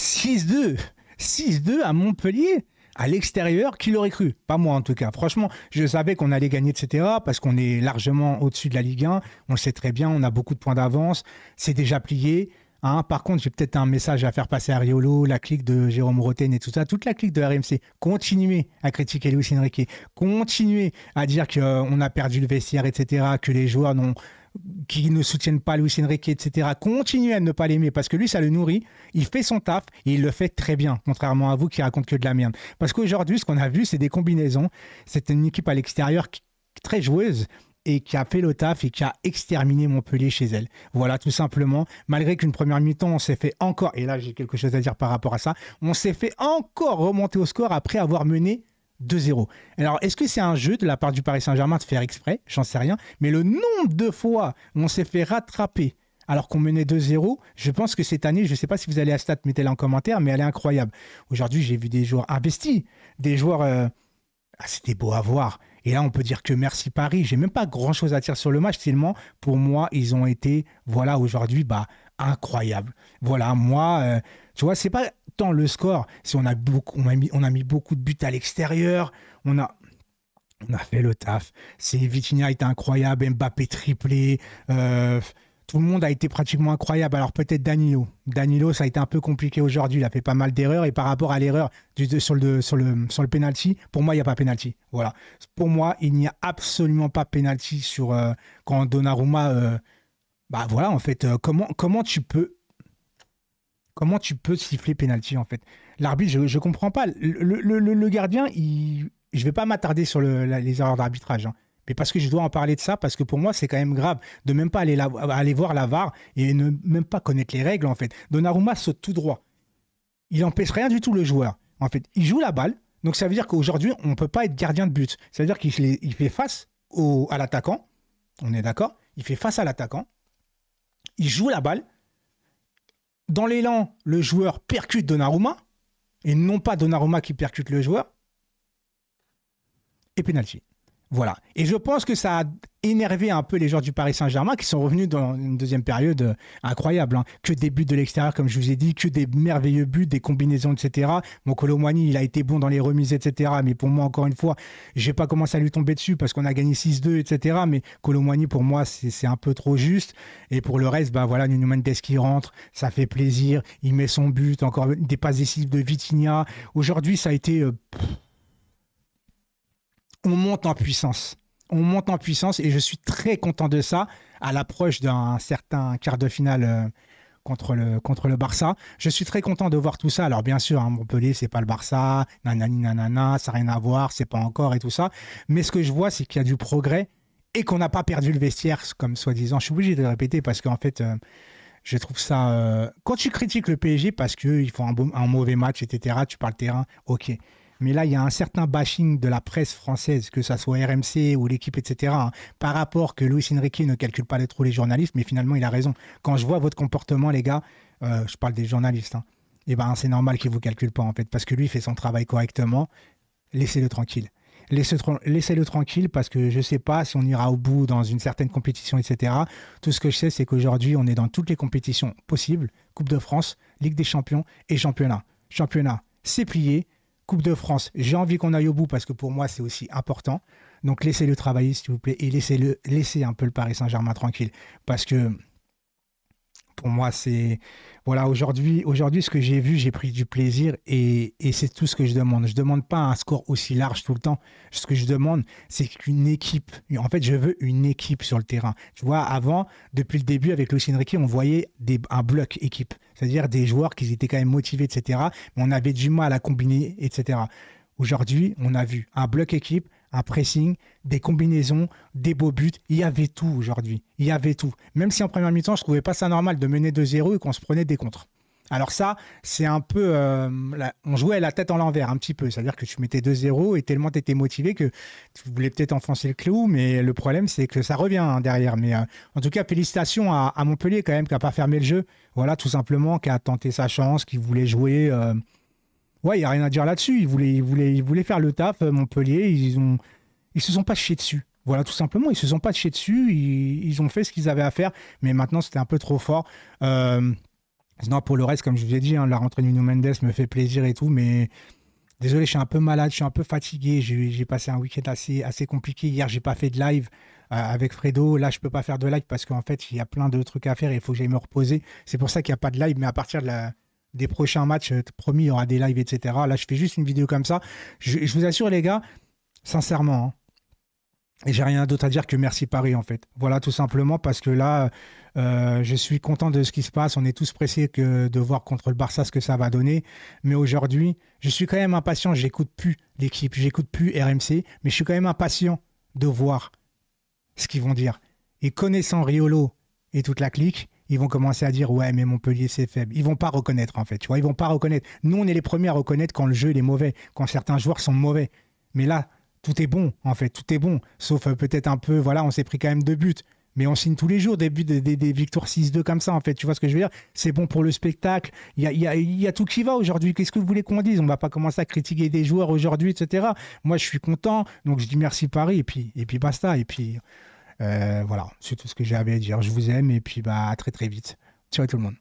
6-2. 6-2 à Montpellier à l'extérieur, qui l'aurait cru Pas moi en tout cas. Franchement, je savais qu'on allait gagner, etc. Parce qu'on est largement au-dessus de la Ligue 1. On le sait très bien, on a beaucoup de points d'avance. C'est déjà plié. Hein. Par contre, j'ai peut-être un message à faire passer à Riolo, la clique de Jérôme Roten et tout ça, toute la clique de RMC. Continuez à critiquer Luis Enrique. Continuez à dire qu'on euh, a perdu le vestiaire, etc. Que les joueurs n'ont qui ne soutiennent pas Luis Enrique, etc., continuent à ne pas l'aimer parce que lui, ça le nourrit. Il fait son taf et il le fait très bien, contrairement à vous qui raconte que de la merde. Parce qu'aujourd'hui, ce qu'on a vu, c'est des combinaisons. C'est une équipe à l'extérieur très joueuse et qui a fait le taf et qui a exterminé Montpellier chez elle. Voilà, tout simplement. Malgré qu'une première mi-temps, on s'est fait encore, et là j'ai quelque chose à dire par rapport à ça, on s'est fait encore remonter au score après avoir mené 2-0. Alors, est-ce que c'est un jeu de la part du Paris Saint-Germain de faire exprès J'en sais rien. Mais le nombre de fois où on s'est fait rattraper alors qu'on menait 2-0, je pense que cette année, je ne sais pas si vous allez à Stat, mettez-la en commentaire, mais elle est incroyable. Aujourd'hui, j'ai vu des joueurs investis, des joueurs... Euh, ah, c'était beau à voir. Et là, on peut dire que merci Paris. J'ai même pas grand chose à dire sur le match, tellement pour moi, ils ont été, voilà, aujourd'hui, bah, incroyable. Voilà, moi, euh, tu vois, c'est pas tant le score. Si on a beaucoup, on a mis, on a mis beaucoup de buts à l'extérieur, on a, on a fait le taf. C'est Vitinha était incroyable, Mbappé triplé. Euh, tout le monde a été pratiquement incroyable. Alors peut-être Danilo. Danilo, ça a été un peu compliqué aujourd'hui. Il a fait pas mal d'erreurs. Et par rapport à l'erreur sur le, sur, le, sur le penalty, pour moi, il n'y a pas penalty. Voilà. Pour moi, il n'y a absolument pas penalty sur euh, quand Donnarumma bah voilà, en fait, euh, comment, comment tu peux. Comment tu peux siffler penalty en fait L'arbitre, je ne comprends pas. Le, gardien, il... je vais pas m'attarder sur les erreurs d'arbitrage. Hein. Mais parce que je dois en parler de ça, parce que pour moi, c'est quand même grave de même pas aller, aller voir la VAR et ne même pas connaître les règles, en fait. Donnarumma saute tout droit. Il empêche rien du tout le joueur. En fait, il joue la balle. Donc ça veut dire qu'aujourd'hui, on ne peut pas être gardien de but. Ça veut dire qu'il fait face à l'attaquant. On est d'accord Il fait face à l'attaquant il joue la balle. Dans l'élan, le joueur percute Donnarumma, et non pas Donnarumma qui percute le joueur. Et penalty. Voilà. Et je pense que ça a énervé un peu les joueurs du Paris Saint-Germain qui sont revenus dans une deuxième période euh, incroyable. Hein. Que des buts de l'extérieur, comme je vous ai dit, que des merveilleux buts, des combinaisons, etc. Mon Colomani, il a été bon dans les remises, etc. Mais pour moi, encore une fois, je n'ai pas commencé à lui tomber dessus parce qu'on a gagné 6-2, etc. Mais Colomani, pour moi, c'est un peu trop juste. Et pour le reste, ben voilà, Nuno Mendes qui rentre, ça fait plaisir. Il met son but, encore des passes décisives de Vitinha. Aujourd'hui, ça a été. Euh, on monte en puissance. On monte en puissance et je suis très content de ça à l'approche d'un certain quart de finale euh, contre, le, contre le Barça. Je suis très content de voir tout ça. Alors bien sûr, Montpellier, hein, Montpellier, c'est pas le Barça, nanani nanana, ça n'a rien à voir, c'est pas encore et tout ça. Mais ce que je vois, c'est qu'il y a du progrès et qu'on n'a pas perdu le vestiaire, comme soi-disant. Je suis obligé de le répéter parce qu'en fait, euh, je trouve ça... Euh, quand tu critiques le PSG parce qu'ils font un, un mauvais match, etc., tu parles terrain, ok mais là, il y a un certain bashing de la presse française, que ça soit RMC ou l'équipe, etc., hein, par rapport que Luis Enrique ne calcule pas les trous les journalistes, mais finalement, il a raison. Quand je vois votre comportement, les gars, euh, je parle des journalistes, et hein, eh ben c'est normal qu'il vous calcule pas, en fait, parce que lui fait son travail correctement. Laissez-le tranquille. Laissez-le tranquille parce que je ne sais pas si on ira au bout dans une certaine compétition, etc. Tout ce que je sais, c'est qu'aujourd'hui, on est dans toutes les compétitions possibles Coupe de France, Ligue des Champions et Championnat. Championnat, c'est plié. Coupe de France, j'ai envie qu'on aille au bout parce que pour moi, c'est aussi important. Donc laissez-le travailler, s'il vous plaît, et laissez-le, un peu le Paris Saint-Germain tranquille. Parce que pour moi, c'est voilà, aujourd'hui, aujourd'hui, ce que j'ai vu, j'ai pris du plaisir et, c'est tout ce que je demande. Je demande pas un score aussi large tout le temps. Ce que je demande, c'est qu'une équipe. En fait, je veux une équipe sur le terrain. Tu vois, avant, depuis le début avec Lucien Riquet, on voyait des, un bloc équipe, c'est-à-dire des joueurs qui étaient quand même motivés, etc. Mais on avait du mal à combiner, etc. Aujourd'hui, on a vu un bloc équipe, un pressing, des combinaisons, des beaux buts. Il y avait tout aujourd'hui. Il y avait tout. Même si en première mi-temps, je trouvais pas ça normal de mener 2-0 et qu'on se prenait des contres. Alors ça, c'est un peu... Euh, on jouait la tête en l'envers un petit peu. C'est-à-dire que tu mettais 2-0 et tellement tu étais motivé que tu voulais peut-être enfoncer le clou, mais le problème c'est que ça revient hein, derrière. Mais euh, en tout cas, félicitations à, Montpellier quand même, qui n'a pas fermé le jeu. Voilà, tout simplement, qui a tenté sa chance, qui voulait jouer... Euh, Ouais, il n'y a rien à dire là-dessus. Ils voulaient, ils voulaient faire le taf, euh, Montpellier. Ils ont, ils se sont pas chiés dessus. Voilà, tout simplement, ils se sont pas chiés dessus. Ils, ont fait ce qu'ils avaient à faire. Mais maintenant, c'était un peu trop fort. Sinon, euh, pour le reste, comme je vous ai dit, hein, la rentrée de Nuno Mendes me fait plaisir et tout. Mais désolé, je suis un peu malade, je suis un peu fatigué. J'ai passé un week-end assez, assez compliqué. Hier, j'ai pas fait de live euh, avec Fredo. Là, je peux pas faire de live parce qu'en fait, il y a plein de trucs à faire et il faut que j'aille me reposer. C'est pour ça qu'il n'y a pas de live, mais à partir de la, des prochains matchs. Euh, promis, il y aura des lives, etc. Là, je fais juste une vidéo comme ça. Je, vous assure, les gars, sincèrement, hein, et j'ai rien d'autre à dire que merci Paris, en fait. Voilà, tout simplement, parce que là, euh, je suis content de ce qui se passe. On est tous pressés que, de voir contre le Barça ce que ça va donner. Mais aujourd'hui, je suis quand même impatient. J'écoute plus l'équipe, j'écoute plus RMC, mais je suis quand même impatient de voir ce qu'ils vont dire. Et connaissant Riolo et toute la clique, ils vont commencer à dire ouais mais Montpellier c'est faible. Ils vont pas reconnaître en fait, tu vois, ils vont pas reconnaître. Nous on est les premiers à reconnaître quand le jeu est mauvais, quand certains joueurs sont mauvais. Mais là, tout est bon en fait, tout est bon, sauf euh, peut-être un peu voilà, on s'est pris quand même deux buts. Mais on signe tous les jours des, buts, des, des, victoires 6-2 comme ça, en fait. Tu vois ce que je veux dire C'est bon pour le spectacle. Il y a, y, y a, tout qui va aujourd'hui. Qu'est-ce que vous voulez qu'on dise On va pas commencer à critiquer des joueurs aujourd'hui, etc. Moi, je suis content. Donc, je dis merci Paris. Et puis, et puis basta. Et puis, euh, voilà, c'est tout ce que j'avais à dire. Je vous aime et puis bah, à très très vite. Ciao tout le monde.